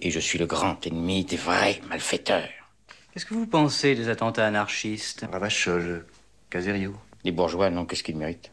Et je suis le grand ennemi des vrais malfaiteurs. Qu'est-ce que vous pensez des attentats anarchistes Ravachol, euh, Caserio. Les bourgeois n'ont que ce qu'ils méritent.